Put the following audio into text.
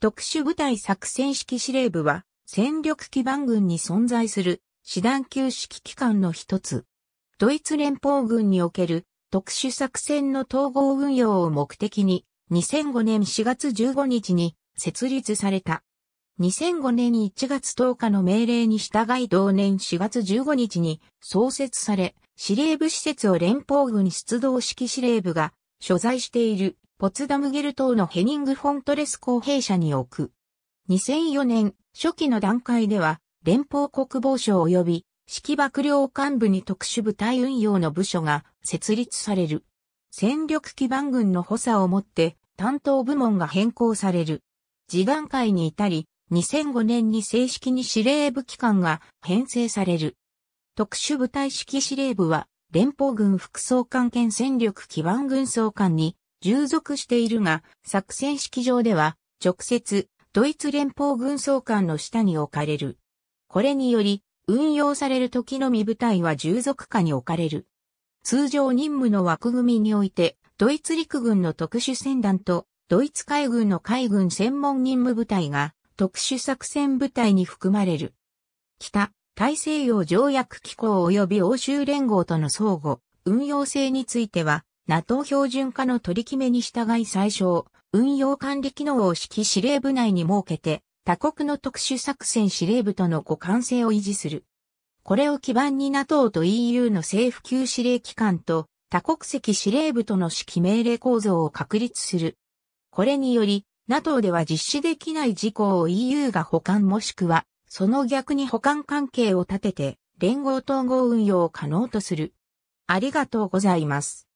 特殊部隊作戦指揮司令部は、戦力基盤軍に存在する、師団級指揮機関の一つ。ドイツ連邦軍における特殊作戦の統合運用を目的に、2005年4月15日に設立された。2005年1月10日の命令に従い同年4月15日に創設され、司令部施設を連邦軍出動式司令部が所在しているポツダムゲル島のヘニング・フォントレス公兵舎に置く。2004年、初期の段階では、連邦国防省及び、指揮幕僚幹部に特殊部隊運用の部署が設立される。戦力基盤軍の補佐をもって、担当部門が変更される。次段階に至り、2005年に正式に司令部機関が編成される。特殊部隊指揮司令部は、連邦軍副総監兼戦力基盤軍総監に従属しているが、作戦式場では、直接、ドイツ連邦軍総監の下に置かれる。これにより、運用される時のみ部隊は従属下に置かれる。通常任務の枠組みにおいて、ドイツ陸軍の特殊船団と、ドイツ海軍の海軍専門任務部隊が、特殊作戦部隊に含まれる。北、大西洋条約機構及び欧州連合との相互、運用性については、NATO 標準化の取り決めに従い最小、運用管理機能を指揮司令部内に設けて、他国の特殊作戦司令部との互換性を維持する。これを基盤に NATO と EU の政府級司令機関と多国籍司令部との指揮命令構造を確立する。これにより、NATO では実施できない事項を EU が保管もしくは、その逆に保管関係を立てて、連合統合運用を可能とする。ありがとうございます。